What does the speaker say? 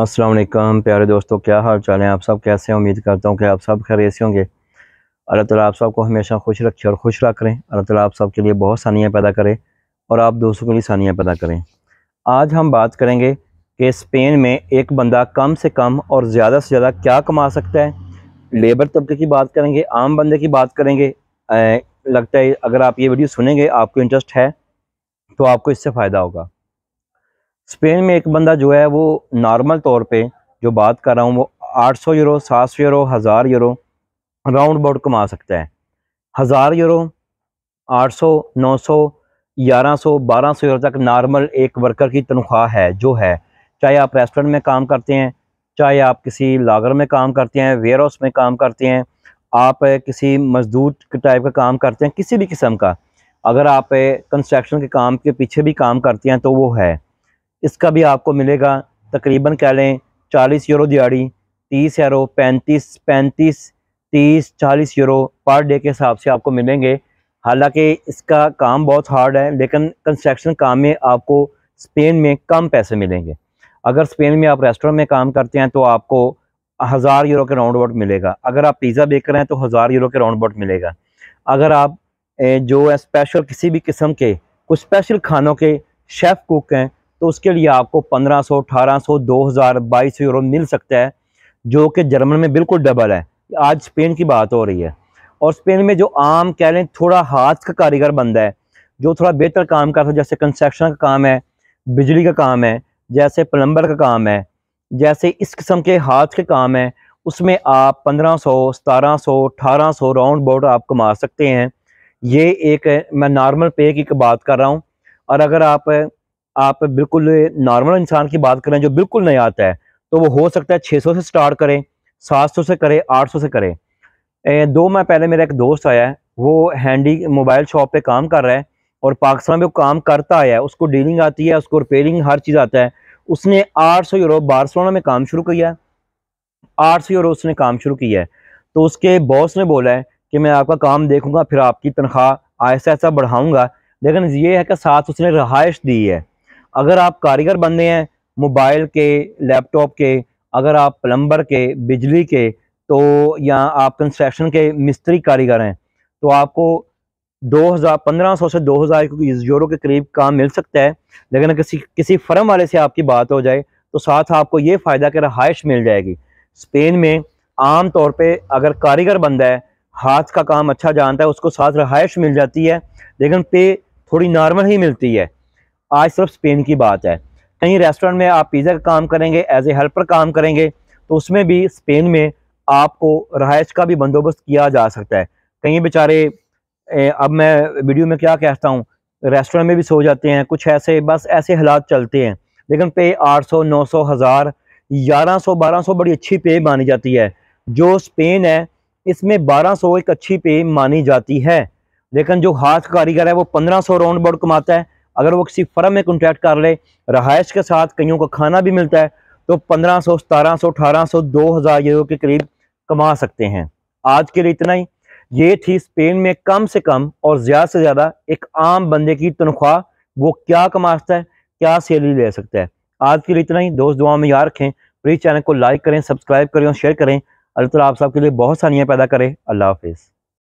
अस्सलाम वालेकुम प्यारे दोस्तों क्या हाल चाल हैं आप सब कैसे हैं उम्मीद करता हूँ कि आप सब खैर से होंगे अल्लाह ताला आप सबको हमेशा खुश रखे और खुश रख करें अल्लाह ताला आप सब के लिए बहुत सानियाँ पैदा करें और आप दोस्तों के लिए सानियाँ पैदा करें आज हम बात करेंगे कि स्पेन में एक बंदा कम से कम और ज़्यादा से ज़्यादा क्या कमा सकता है लेबर तबके की बात करेंगे आम बंदे की बात करेंगे लगता है अगर आप ये वीडियो सुनेंगे आपको इंटरेस्ट है तो आपको इससे फ़ायदा होगा स्पेन में एक बंदा जो है वो नॉर्मल तौर पे जो बात कर रहा हूँ वो 800 यूरो 700 यूरो हज़ार यूरो राउंड अबाउट कमा सकता है हज़ार यूरो 800 900 1100 1200 यूरो तक नॉर्मल एक वर्कर की तनख्वाह है जो है चाहे आप रेस्टोरेंट में काम करते हैं चाहे आप किसी लागर में काम करते हैं वेयर हाउस में काम करते हैं आप किसी मजदूर टाइप का काम करते हैं किसी भी किस्म का अगर आप कंस्ट्रक्शन के काम के पीछे भी काम करते हैं तो वो है इसका भी आपको मिलेगा तकरीबन कह लें चालीस यूरो दिहाड़ी तीस यूरो पैंतीस पैंतीस तीस चालीस यूरो पर डे के हिसाब से आपको मिलेंगे हालांकि इसका काम बहुत हार्ड है लेकिन कंस्ट्रक्शन काम में आपको स्पेन में कम पैसे मिलेंगे अगर स्पेन में आप रेस्टोरेंट में काम करते हैं तो आपको हज़ार यूरो के राउंड अबाउट मिलेगा अगर आप पिज़्ज़ा कर रहे हैं तो हज़ार यूरो के राउंड अबाउट मिलेगा अगर आप जो है स्पेशल किसी भी किस्म के कुछ स्पेशल खानों के शेफ़ कुक हैं तो उसके लिए आपको पंद्रह सौ अठारह सौ दो हज़ार बाईस सौ यूरो मिल सकता है जो कि जर्मन में बिल्कुल डबल है आज स्पेन की बात हो रही है और स्पेन में जो आम कह लें थोड़ा हाथ का कारीगर बनता है जो थोड़ा बेहतर काम करता है जैसे कंस्ट्रक्शन का काम है बिजली का काम है जैसे प्लम्बर का काम है जैसे इस किस्म के हाथ के काम है उसमें आप पंद्रह सौ सतारह सौ अठारह सौ राउंड बोर्ड आप कमा सकते हैं ये एक मैं नॉर्मल पे की बात कर रहा हूँ और अगर आप आप बिल्कुल नॉर्मल इंसान की बात करें जो बिल्कुल नहीं आता है तो वो हो सकता है 600 से स्टार्ट करें 700 से करें 800 से करें दो माह पहले मेरा एक दोस्त आया है वो हैंडी मोबाइल शॉप पे काम कर रहा है और पाकिस्तान में वो काम करता आया है उसको डीलिंग आती है उसको रिपेयरिंग हर चीज़ आता है उसने सौ यूरो बारसोना में काम शुरू किया है सौ यूरो उसने काम शुरू किया है तो उसके बॉस ने बोला है कि मैं आपका काम देखूंगा फिर आपकी तनख्वाह आहिस्ता आहिस्ता बढ़ाऊंगा लेकिन ये है कि साथ उसने रहाइश दी है अगर आप कारीगर रहे हैं मोबाइल के लैपटॉप के अगर आप प्लम्बर के बिजली के तो या आप कंस्ट्रक्शन के मिस्त्री कारीगर हैं तो आपको दो हज़ार पंद्रह सौ से दो हज़ार यूरो के करीब काम मिल सकता है लेकिन किसी किसी फर्म वाले से आपकी बात हो जाए तो साथ आपको ये फ़ायदा कि रहाइश मिल जाएगी स्पेन में आम तौर पे अगर कारीगर बंदा है हाथ का काम अच्छा जानता है उसको साथ रहाइश मिल जाती है लेकिन पे थोड़ी नॉर्मल ही मिलती है आज सिर्फ स्पेन की बात है कहीं रेस्टोरेंट में आप पिज़्ज़ा का काम करेंगे एज ए हेल्पर काम करेंगे तो उसमें भी स्पेन में आपको रहायश का भी बंदोबस्त किया जा सकता है कहीं बेचारे अब मैं वीडियो में क्या कहता हूँ रेस्टोरेंट में भी सो जाते हैं कुछ ऐसे बस ऐसे हालात चलते हैं लेकिन पे 800 900 हज़ार 1100 1200 बड़ी अच्छी पे मानी जाती है जो स्पेन है इसमें 1200 एक अच्छी पे मानी जाती है लेकिन जो हाथ कारीगर है वो सौ राउंड बोर्ड कमाता है अगर वो किसी फर्म में कॉन्ट्रैक्ट कर ले रहायश के साथ कईयों को खाना भी मिलता है तो पंद्रह सौ सतारह सौ अठारह सौ दो हज़ार यूरो के करीब कमा सकते हैं आज के लिए इतना ही ये थी स्पेन में कम से कम और ज़्यादा से ज़्यादा एक आम बंदे की तनख्वाह वो क्या कमा सकता है क्या सैलरी ले सकता है आज के लिए इतना ही दोस्त दुआ में याद रखें प्लीज़ चैनल को लाइक करें सब्सक्राइब करें और शेयर करें अल्लाह तला आप सबके लिए बहुत सानियाँ पैदा करें अल्लाह हाफिज़